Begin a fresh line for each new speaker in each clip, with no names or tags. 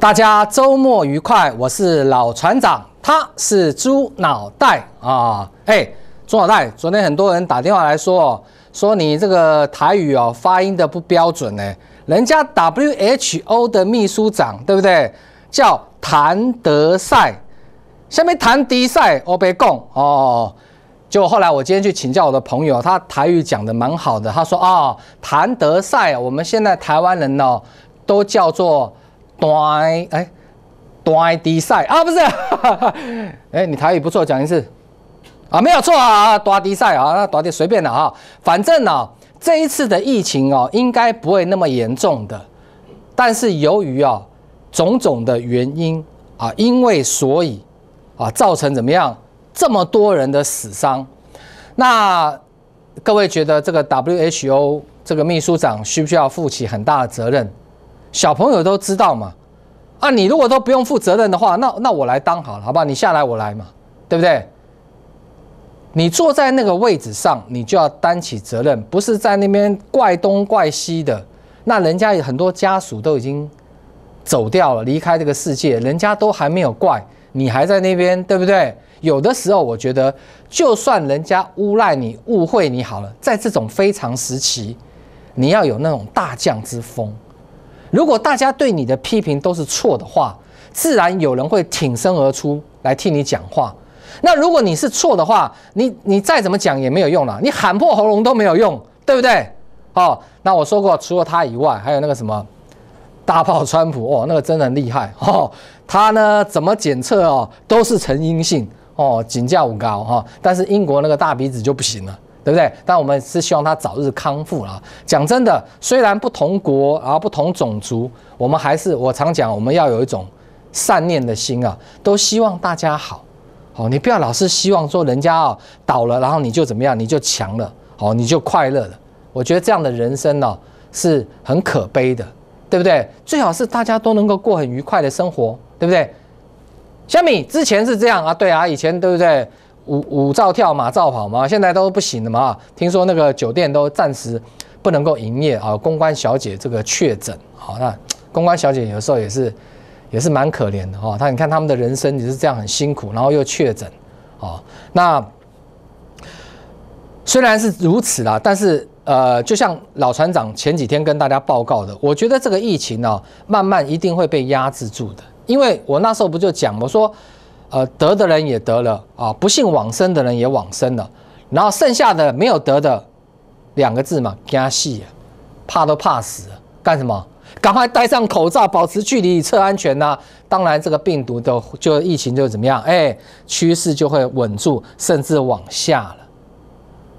大家周末愉快，我是老船长，他是猪脑袋啊！哎，猪脑袋，昨天很多人打电话来说，说你这个台语哦，发音的不标准呢。人家 W H O 的秘书长对不对？叫谭德赛，下面谭迪赛我别共哦。就后来我今天去请教我的朋友，他台语讲的蛮好的，他说啊，谭德赛，我们现在台湾人哦，都叫做。短哎，短迪赛啊不是，哎 你台语不错，讲一次啊没有错啊短迪赛啊那短的随便了啊，反正呢这一次的疫情哦应该不会那么严重的，但是由于啊种种的原因啊因为所以啊造成怎么样这么多人的死伤，那各位觉得这个 WHO 这个秘书长需不需要负起很大的责任？小朋友都知道嘛，啊，你如果都不用负责任的话，那那我来当好了，好不好？你下来我来嘛，对不对？你坐在那个位置上，你就要担起责任，不是在那边怪东怪西的。那人家有很多家属都已经走掉了，离开这个世界，人家都还没有怪你，还在那边，对不对？有的时候我觉得，就算人家诬赖你、误会你好了，在这种非常时期，你要有那种大将之风。如果大家对你的批评都是错的话，自然有人会挺身而出来替你讲话。那如果你是错的话，你你再怎么讲也没有用了，你喊破喉咙都没有用，对不对？哦，那我说过，除了他以外，还有那个什么大炮川普，哦，那个真的很厉害。哦。他呢怎么检测哦，都是呈阴性哦，警戒五高哈，但是英国那个大鼻子就不行了。对不对？但我们是希望他早日康复了。讲真的，虽然不同国啊，不同种族，我们还是我常讲，我们要有一种善念的心啊，都希望大家好。哦，你不要老是希望说人家哦倒了，然后你就怎么样，你就强了，哦，你就快乐了。我觉得这样的人生哦是很可悲的，对不对？最好是大家都能够过很愉快的生活，对不对？小米之前是这样啊，对啊，以前对不对？五五兆跳马兆跑嘛，现在都不行了嘛！听说那个酒店都暂时不能够营业啊。公关小姐这个确诊好，那公关小姐有时候也是也是蛮可怜的哈。他你看他们的人生也是这样很辛苦，然后又确诊哦，那虽然是如此啦，但是呃，就像老船长前几天跟大家报告的，我觉得这个疫情呢，慢慢一定会被压制住的。因为我那时候不就讲我说。呃，得的人也得了啊，不幸往生的人也往生了，然后剩下的没有得的两个字嘛，惊细，怕都怕死，干什么？赶快戴上口罩，保持距离，测安全呐！当然，这个病毒的就疫情就怎么样？哎，趋势就会稳住，甚至往下了。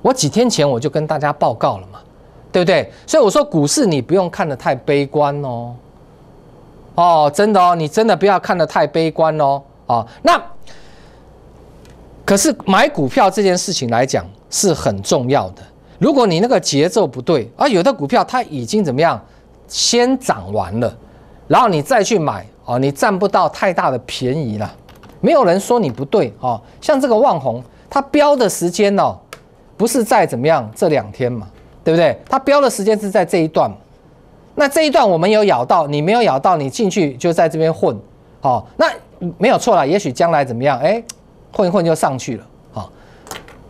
我几天前我就跟大家报告了嘛，对不对？所以我说股市你不用看得太悲观哦，哦，真的哦，你真的不要看得太悲观哦。啊，那可是买股票这件事情来讲是很重要的。如果你那个节奏不对啊，有的股票它已经怎么样，先涨完了，然后你再去买啊，你占不到太大的便宜了。没有人说你不对啊。像这个万红，它标的时间哦，不是在怎么样这两天嘛，对不对？它标的时间是在这一段，那这一段我们有咬到，你没有咬到，你进去就在这边混哦，那。没有错了，也许将来怎么样？哎，混一混就上去了啊！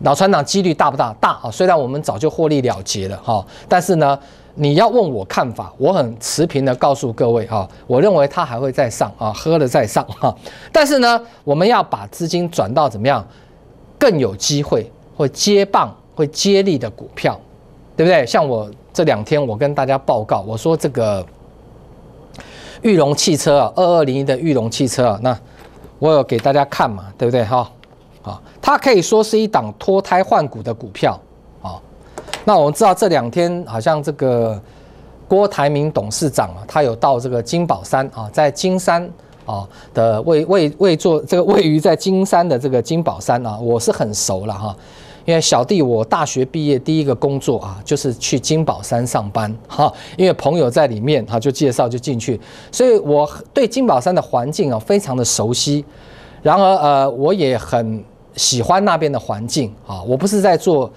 老船长几率大不大？大啊！虽然我们早就获利了结了哈，但是呢，你要问我看法，我很持平的告诉各位哈。我认为它还会再上啊，喝了再上哈。但是呢，我们要把资金转到怎么样更有机会会接棒会接力的股票，对不对？像我这两天我跟大家报告，我说这个。玉龙汽车啊，二二零一的玉龙汽车啊，那我有给大家看嘛，对不对？哈，好，它可以说是一档脱胎换骨的股票啊。那我们知道这两天好像这个郭台铭董事长啊，他有到这个金宝山啊，在金山啊的位位位做这个位于在金山的这个金宝山啊，我是很熟了哈。因为小弟我大学毕业第一个工作啊，就是去金宝山上班哈，因为朋友在里面哈，就介绍就进去，所以我对金宝山的环境啊非常的熟悉。然而呃，我也很喜欢那边的环境啊。我不是在做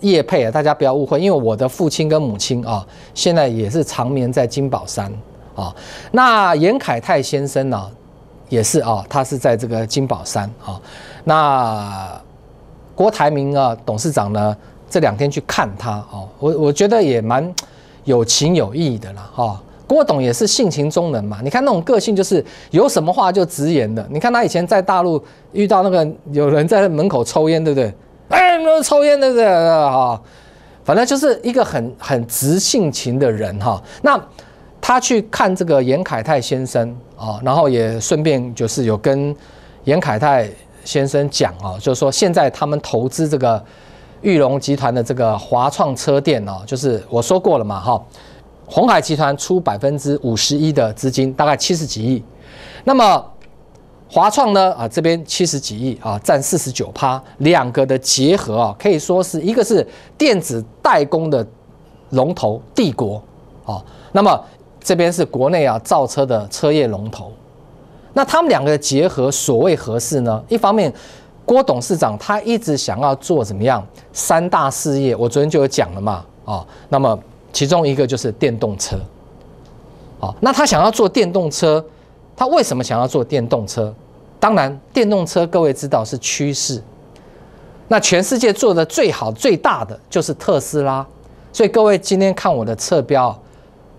叶佩啊，大家不要误会，因为我的父亲跟母亲啊，现在也是长眠在金宝山啊。那严凯泰先生呢，也是啊，他是在这个金宝山啊。那郭台铭啊，董事长呢？这两天去看他哦，我我觉得也蛮 有情有义的啦。哈，郭董也是性情中人嘛，你看那种个性就是有什么话就直言的。你看他以前在大陆遇到那个有人在门口抽烟，对不对？哎，抽烟不个哈，反正就是一个很很直性情的人哈。那他去看这个严凯泰先生啊，然后也顺便就是有跟严凯泰。先生讲哦，就是说现在他们投资这个玉龙集团的这个华创车电哦，就是我说过了嘛哈，鸿海集团出百分之五十一的资金，大概七十几亿，那么华创呢啊这边七十几亿啊占四十九趴，两个的结合啊可以说是一个是电子代工的龙头帝国啊，那么这边是国内啊造车的车业龙头。那他们两个结合所谓合适呢？一方面，郭董事长他一直想要做怎么样三大事业，我昨天就有讲了嘛，啊，那么其中一个就是电动车，啊，那他想要做电动车，他为什么想要做电动车？当然，电动车各位知道是趋势，那全世界做的最好最大的就是特斯拉，所以各位今天看我的侧标，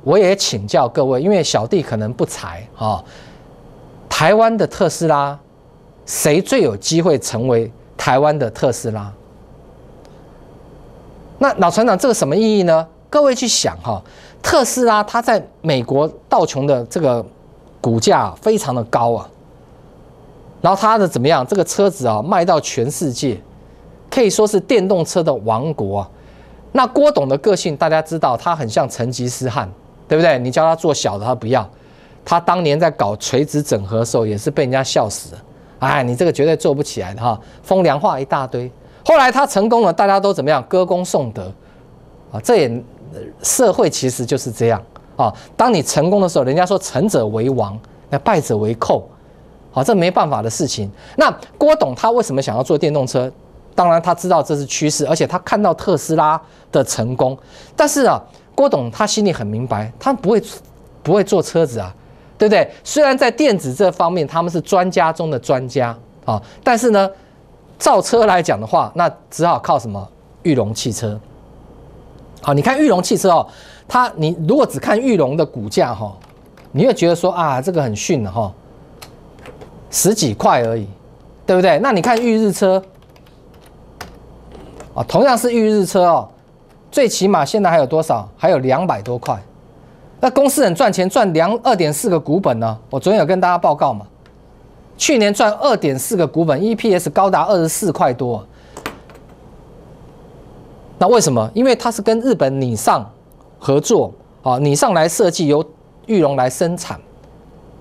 我也请教各位，因为小弟可能不才啊。台湾的特斯拉，谁最有机会成为台湾的特斯拉？那老船长这个什么意义呢？各位去想哈，特斯拉它在美国道琼的这个股价非常的高啊，然后它的怎么样？这个车子啊卖到全世界，可以说是电动车的王国。那郭董的个性大家知道，他很像成吉思汗，对不对？你叫他做小的，他不要。他当年在搞垂直整合的时候，也是被人家笑死的。哎，你这个绝对做不起来的哈，风凉话一大堆。后来他成功了，大家都怎么样？歌功颂德啊！这也社会其实就是这样啊。当你成功的时候，人家说成者为王，那败者为寇。好，这没办法的事情。那郭董他为什么想要做电动车？当然他知道这是趋势，而且他看到特斯拉的成功。但是啊，郭董他心里很明白，他不会不会做车子啊。对不对？虽然在电子这方面他们是专家中的专家啊，但是呢，造车来讲的话，那只好靠什么？玉龙汽车。好，你看玉龙汽车哦，它你如果只看玉龙的股价哈，你会觉得说啊，这个很逊的哈，十几块而已，对不对？那你看玉日车，啊，同样是玉日车哦，最起码现在还有多少？还有两百多块。那公司很赚钱，赚两二点四个股本呢。我昨天有跟大家报告嘛，去年赚二点四个股本，EPS 高达二十四块多。那为什么？因为它是跟日本尼尚合作啊，尼尚来设计，由裕隆来生产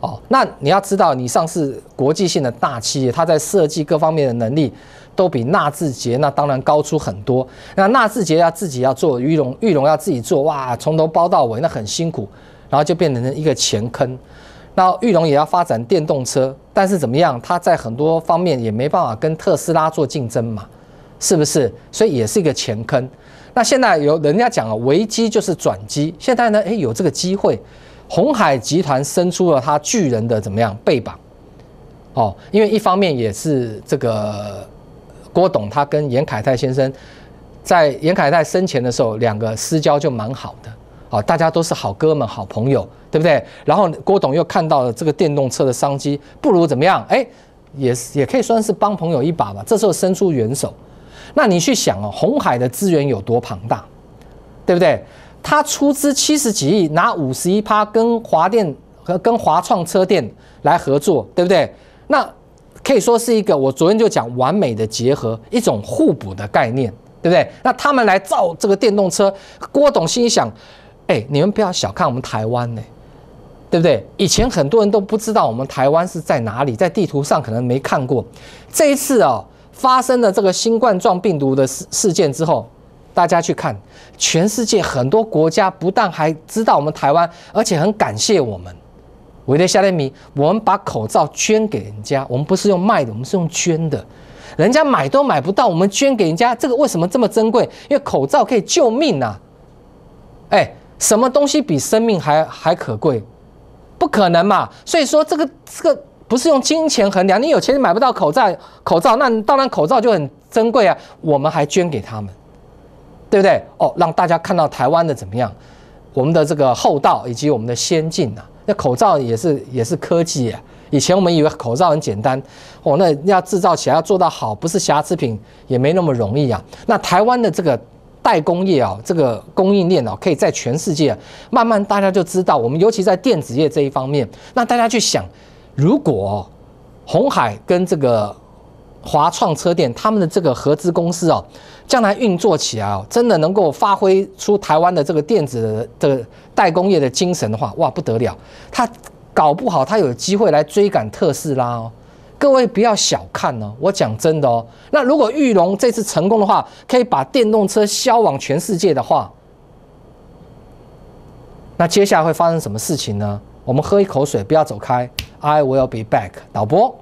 哦。那你要知道，尼尚是国际性的大企业，它在设计各方面的能力。都比纳智捷那当然高出很多。那纳智捷要自己要做，玉龙玉龙要自己做，哇，从头包到尾，那很辛苦，然后就变成了一个钱坑。那玉龙也要发展电动车，但是怎么样？它在很多方面也没办法跟特斯拉做竞争嘛，是不是？所以也是一个钱坑。那现在有人家讲了，危机就是转机。现在呢，诶，有这个机会，红海集团伸出了他巨人的怎么样背膀？哦，因为一方面也是这个。郭董他跟严凯泰先生，在严凯泰生前的时候，两个私交就蛮好的，啊，大家都是好哥们、好朋友，对不对？然后郭董又看到了这个电动车的商机，不如怎么样？哎，也也可以算是帮朋友一把吧。这时候伸出援手，那你去想哦，红海的资源有多庞大，对不对？他出资七十几亿，拿五十一趴跟华电和跟华创车店来合作，对不对？那。可以说是一个，我昨天就讲完美的结合，一种互补的概念，对不对？那他们来造这个电动车，郭董心想，哎，你们不要小看我们台湾呢，对不对？以前很多人都不知道我们台湾是在哪里，在地图上可能没看过。这一次哦，发生了这个新冠状病毒的事事件之后，大家去看，全世界很多国家不但还知道我们台湾，而且很感谢我们。我在夏天明，我们把口罩捐给人家，我们不是用卖的，我们是用捐的。人家买都买不到，我们捐给人家，这个为什么这么珍贵？因为口罩可以救命呐！哎，什么东西比生命还还可贵？不可能嘛！所以说，这个这个不是用金钱衡量，你有钱你买不到口罩，口罩那当然口罩就很珍贵啊。我们还捐给他们，对不对？哦，让大家看到台湾的怎么样，我们的这个厚道以及我们的先进呐。那口罩也是也是科技啊，以前我们以为口罩很简单哦，那要制造起来要做到好，不是瑕疵品也没那么容易啊。那台湾的这个代工业啊，这个供应链啊，可以在全世界慢慢大家就知道，我们尤其在电子业这一方面，那大家去想，如果红海跟这个华创车电他们的这个合资公司哦。将来运作起来哦，真的能够发挥出台湾的这个电子的代工业的精神的话，哇不得了！他搞不好他有机会来追赶特斯拉哦。各位不要小看哦，我讲真的哦。那如果玉龙这次成功的话，可以把电动车销往全世界的话，那接下来会发生什么事情呢？我们喝一口水，不要走开。I will be back。导播。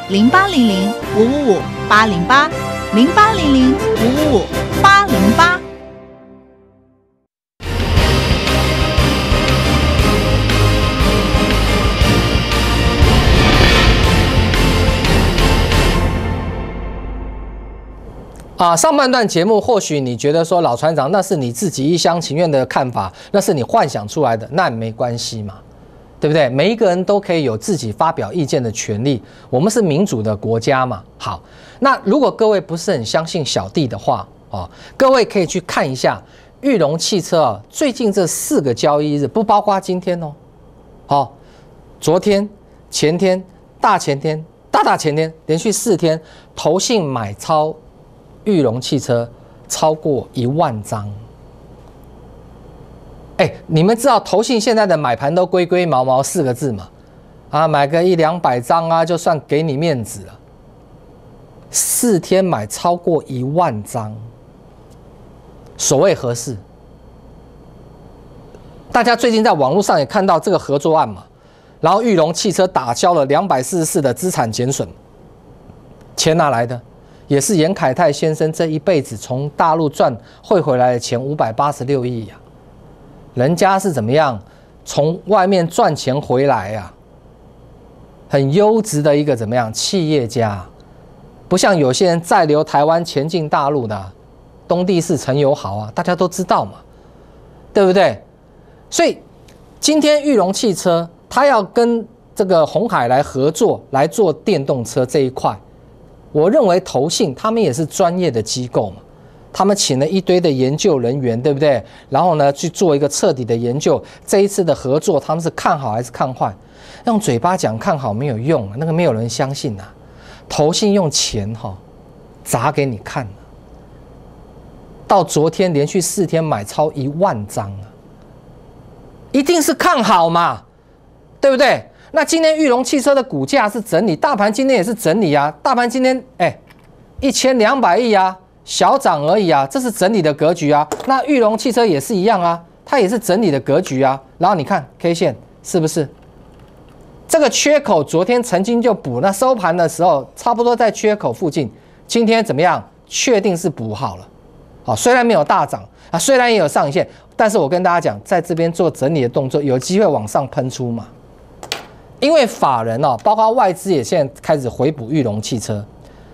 零八零零五五五八零八，零八零零五五五八零八。
啊，上半段节目，或许你觉得说老船长那是你自己一厢情愿的看法，那是你幻想出来的，那没关系嘛。对不对？每一个人都可以有自己发表意见的权利。我们是民主的国家嘛？好，那如果各位不是很相信小弟的话哦，各位可以去看一下玉龙汽车啊，最近这四个交易日，不包括今天哦，好，昨天、前天、大前天、大大前天，连续四天投信买超玉龙汽车超过一万张。哎，你们知道投信现在的买盘都龟龟毛毛四个字吗？啊，买个一两百张啊，就算给你面子了。四天买超过一万张，所谓合适。大家最近在网络上也看到这个合作案嘛，然后玉龙汽车打消了两百四十四的资产减损，钱哪来的？也是严凯泰先生这一辈子从大陆赚汇回来的钱五百八十六亿呀。人家是怎么样从外面赚钱回来呀？很优质的一个怎么样企业家，不像有些人再留台湾前进大陆的，东帝是陈友豪啊，大家都知道嘛，对不对？所以今天玉龙汽车他要跟这个红海来合作来做电动车这一块，我认为投信他们也是专业的机构嘛。他们请了一堆的研究人员，对不对？然后呢，去做一个彻底的研究。这一次的合作，他们是看好还是看坏？用嘴巴讲看好没有用，那个没有人相信呐。投信用钱哈，砸给你看到昨天连续四天买超一万张啊，一定是看好嘛，对不对？那今天玉龙汽车的股价是整理，大盘今天也是整理啊，大盘今天哎，一千两百亿啊。小涨而已啊，这是整理的格局啊。那玉龙汽车也是一样啊，它也是整理的格局啊。然后你看 K 线是不是？这个缺口昨天曾经就补，那收盘的时候差不多在缺口附近。今天怎么样？确定是补好了。好，虽然没有大涨啊，虽然也有上影线，但是我跟大家讲，在这边做整理的动作，有机会往上喷出嘛。因为法人哦，包括外资也现在开始回补玉龙汽车。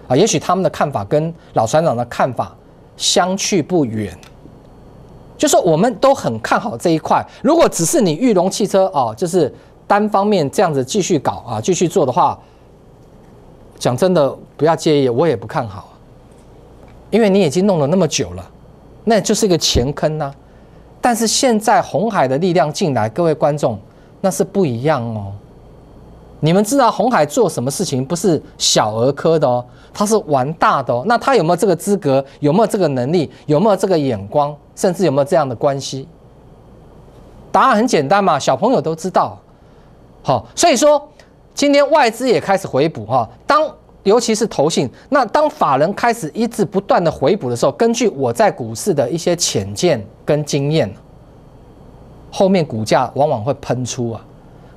啊，也许他们的看法跟老船长的看法相去不远，就是我们都很看好这一块。如果只是你玉龙汽车哦，就是单方面这样子继续搞啊，继续做的话，讲真的不要介意，我也不看好，因为你已经弄了那么久了，那就是一个前坑呐。但是现在红海的力量进来，各位观众那是不一样哦。你们知道红海做什么事情不是小儿科的哦，他是玩大的哦。那他有没有这个资格？有没有这个能力？有没有这个眼光？甚至有没有这样的关系？答案很简单嘛，小朋友都知道。好，所以说今天外资也开始回补哈。当尤其是投信，那当法人开始一致不断的回补的时候，根据我在股市的一些浅见跟经验，后面股价往往会喷出啊。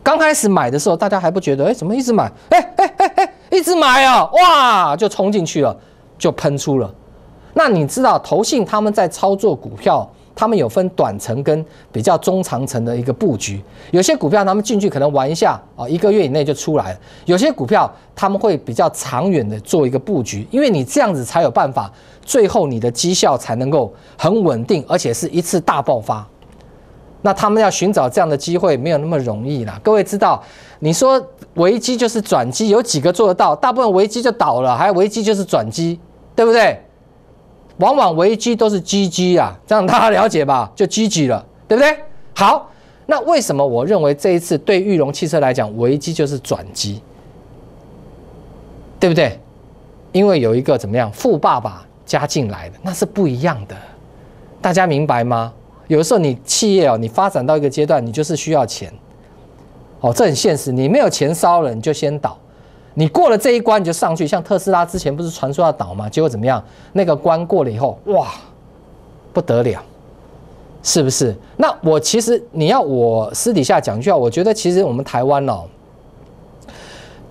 刚开始买的时候，大家还不觉得，哎，怎么一直买？哎哎哎哎，一直买哦，哇，就冲进去了，就喷出了。那你知道，投信他们在操作股票，他们有分短程跟比较中长程的一个布局。有些股票他们进去可能玩一下啊，一个月以内就出来了；有些股票他们会比较长远的做一个布局，因为你这样子才有办法，最后你的绩效才能够很稳定，而且是一次大爆发。那他们要寻找这样的机会没有那么容易啦。各位知道，你说危机就是转机，有几个做得到？大部分危机就倒了，还有危机就是转机，对不对？往往危机都是积极啊，这样大家了解吧，就积极了，对不对？好，那为什么我认为这一次对玉龙汽车来讲危机就是转机，对不对？因为有一个怎么样富爸爸加进来的，那是不一样的，大家明白吗？有的时候，你企业哦，你发展到一个阶段，你就是需要钱，哦，这很现实。你没有钱烧了，你就先倒。你过了这一关，你就上去。像特斯拉之前不是传说要倒吗？结果怎么样？那个关过了以后，哇，不得了，是不是？那我其实你要我私底下讲句话，我觉得其实我们台湾哦，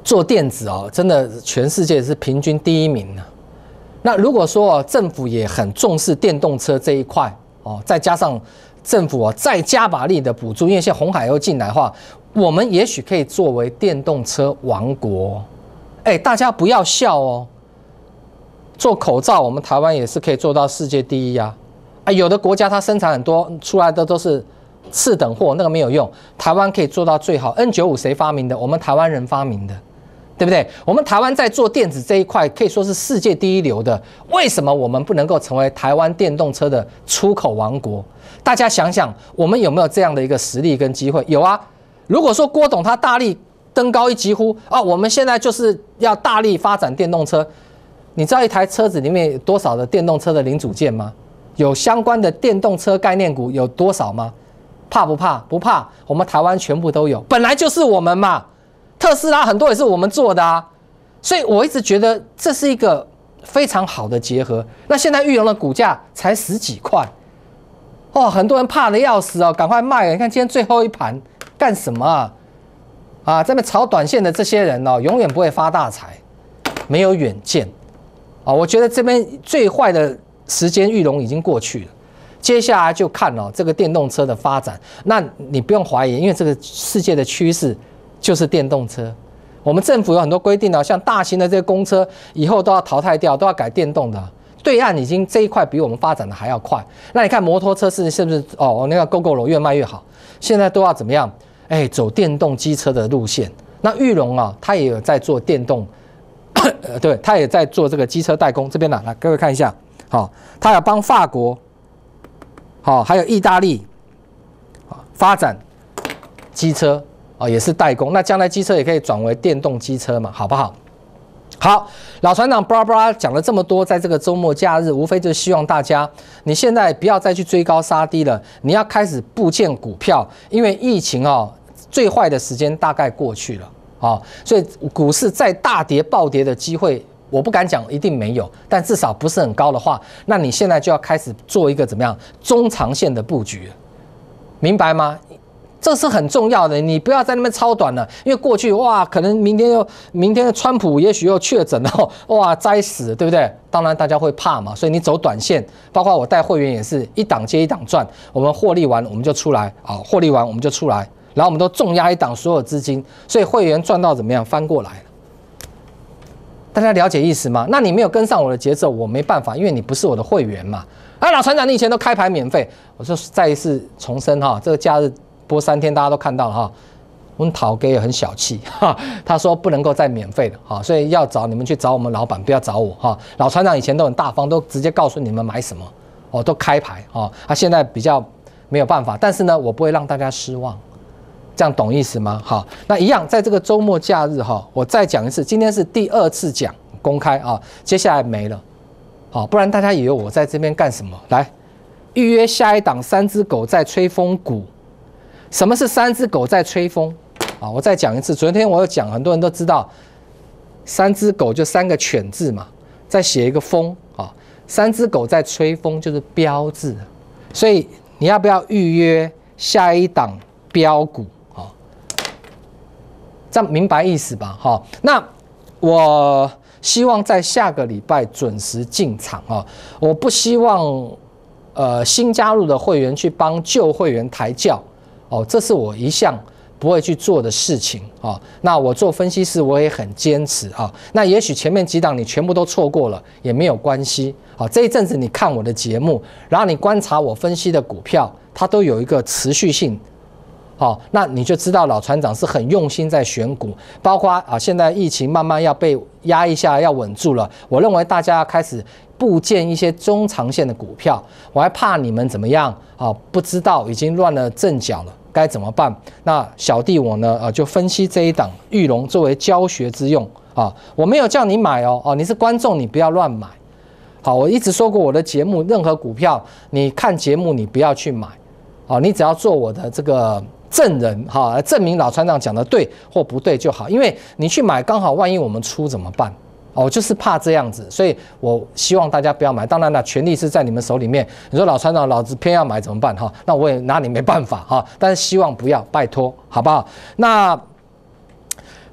做电子哦，真的全世界是平均第一名啊。那如果说政府也很重视电动车这一块，哦，再加上政府啊，再加把力的补助，因为现在红海又进来的话，我们也许可以作为电动车王国。哎，大家不要笑哦。做口罩，我们台湾也是可以做到世界第一啊！啊，有的国家它生产很多出来的都是次等货，那个没有用，台湾可以做到最好。N95 谁发明的？我们台湾人发明的。对不对？我们台湾在做电子这一块可以说是世界第一流的，为什么我们不能够成为台湾电动车的出口王国？大家想想，我们有没有这样的一个实力跟机会？有啊！如果说郭董他大力登高一呼啊，我们现在就是要大力发展电动车。你知道一台车子里面有多少的电动车的零组件吗？有相关的电动车概念股有多少吗？怕不怕？不怕，我们台湾全部都有，本来就是我们嘛。特斯拉很多也是我们做的啊，所以我一直觉得这是一个非常好的结合。那现在玉龙的股价才十几块，哦，很多人怕的要死哦，赶快卖！你看今天最后一盘干什么啊？啊，这边炒短线的这些人哦，永远不会发大财，没有远见啊！我觉得这边最坏的时间玉龙已经过去了，接下来就看哦这个电动车的发展。那你不用怀疑，因为这个世界的趋势。就是电动车，我们政府有很多规定啊，像大型的这些公车以后都要淘汰掉，都要改电动的。对岸已经这一块比我们发展的还要快。那你看摩托车是是不是哦？那个 GoGo 罗越卖越好，现在都要怎么样？哎，走电动机车的路线。那玉龙啊，他也有在做电动，对他也在做这个机车代工。这边呢，来，各位看一下，好，他要帮法国，好，还有意大利，好，发展机车。哦，也是代工，那将来机车也可以转为电动机车嘛，好不好？好，老船长布拉布拉讲了这么多，在这个周末假日，无非就是希望大家你现在不要再去追高杀低了，你要开始布建股票，因为疫情哦，最坏的时间大概过去了，哦，所以股市再大跌暴跌的机会，我不敢讲一定没有，但至少不是很高的话，那你现在就要开始做一个怎么样中长线的布局，明白吗？这是很重要的，你不要在那边超短了，因为过去哇，可能明天又明天的川普也许又确诊了，哇栽死，对不对？当然大家会怕嘛，所以你走短线，包括我带会员也是一档接一档赚，我们获利完我们就出来啊，获利完我们就出来，然后我们都重压一档所有资金，所以会员赚到怎么样翻过来大家了解意思吗？那你没有跟上我的节奏，我没办法，因为你不是我的会员嘛。啊，老船长，你以前都开牌免费，我说再一次重申哈，这个假日。播三天，大家都看到了哈。我们淘哥也很小气，哈，他说不能够再免费的哈，所以要找你们去找我们老板，不要找我哈。老船长以前都很大方，都直接告诉你们买什么哦，都开牌哦。他现在比较没有办法，但是呢，我不会让大家失望，这样懂意思吗？好，那一样，在这个周末假日哈，我再讲一次，今天是第二次讲公开啊，接下来没了，好，不然大家以为我在这边干什么？来预约下一档《三只狗在吹风鼓》。什么是三只狗在吹风？啊，我再讲一次。昨天我有讲，很多人都知道，三只狗就三个犬字嘛，在写一个风啊，三只狗在吹风就是标志，所以你要不要预约下一档标股啊？这样明白意思吧？哈，那我希望在下个礼拜准时进场啊！我不希望，呃，新加入的会员去帮旧会员抬轿。哦，这是我一向不会去做的事情啊。那我做分析师，我也很坚持啊。那也许前面几档你全部都错过了，也没有关系。好，这一阵子你看我的节目，然后你观察我分析的股票，它都有一个持续性。好，那你就知道老船长是很用心在选股，包括啊，现在疫情慢慢要被压一下，要稳住了。我认为大家要开始布建一些中长线的股票，我还怕你们怎么样啊？不知道已经乱了阵脚了。该怎么办？那小弟我呢？呃，就分析这一档玉龙作为教学之用啊，我没有叫你买哦，哦，你是观众，你不要乱买。好，我一直说过我的节目，任何股票，你看节目你不要去买，好，你只要做我的这个证人，来证明老船长讲的对或不对就好，因为你去买，刚好万一我们出怎么办？哦，就是怕这样子，所以我希望大家不要买。当然了，权力是在你们手里面。你说老船长老子偏要买怎么办？哈，那我也拿你没办法哈。但是希望不要，拜托，好不好？那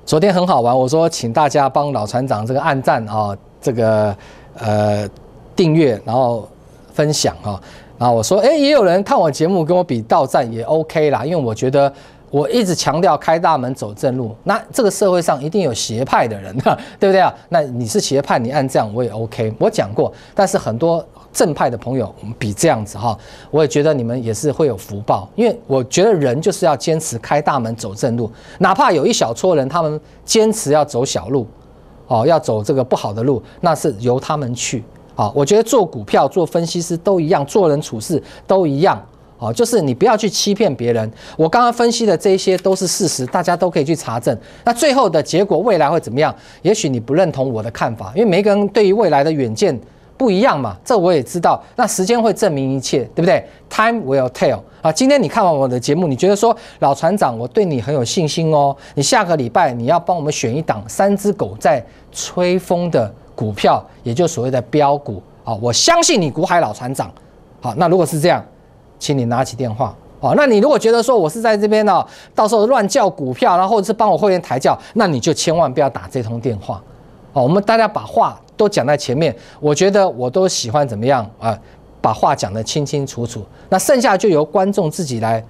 昨天很好玩，我说请大家帮老船长这个按赞啊，这个呃订阅，然后分享啊。然后我说，哎，也有人看我节目跟我比到赞也 OK 啦，因为我觉得。我一直强调开大门走正路，那这个社会上一定有邪派的人，对不对啊？那你是邪派，你按这样我也 OK。我讲过，但是很多正派的朋友我们比这样子哈，我也觉得你们也是会有福报，因为我觉得人就是要坚持开大门走正路，哪怕有一小撮人他们坚持要走小路，哦，要走这个不好的路，那是由他们去。啊，我觉得做股票、做分析师都一样，做人处事都一样。哦，就是你不要去欺骗别人。我刚刚分析的这些都是事实，大家都可以去查证。那最后的结果未来会怎么样？也许你不认同我的看法，因为每个人对于未来的远见不一样嘛，这我也知道。那时间会证明一切，对不对？Time will tell。啊，今天你看完我的节目，你觉得说老船长，我对你很有信心哦。你下个礼拜你要帮我们选一档三只狗在吹风的股票，也就所谓的标股啊。我相信你，股海老船长。好，那如果是这样。请你拿起电话，哦，那你如果觉得说我是在这边呢，到时候乱叫股票，然后或者是帮我会员抬轿，那你就千万不要打这通电话，哦，我们大家把话都讲在前面，我觉得我都喜欢怎么样啊，把话讲得清清楚楚，那剩下就由观众自己来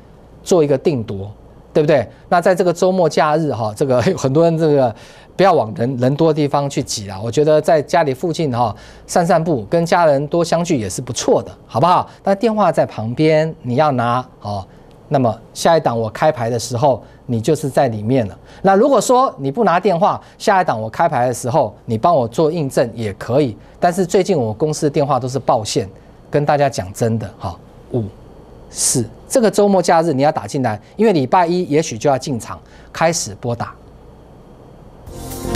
做一个定夺，对不对？那在这个周末假日哈，这个 很多人这个。不要往人人多的地方去挤了。我觉得在家里附近哈散散步，跟家人多相聚也是不错的，好不好？但电话在旁边，你要拿哦。那么下一档我开牌的时候，你就是在里面了。那如果说你不拿电话，下一档我开牌的时候，你帮我做印证也可以。但是最近我公司的电话都是报线，跟大家讲真的哈。五四，这个周末假日你要打进来，因为礼拜一也许就要进场开始拨打。Thank you.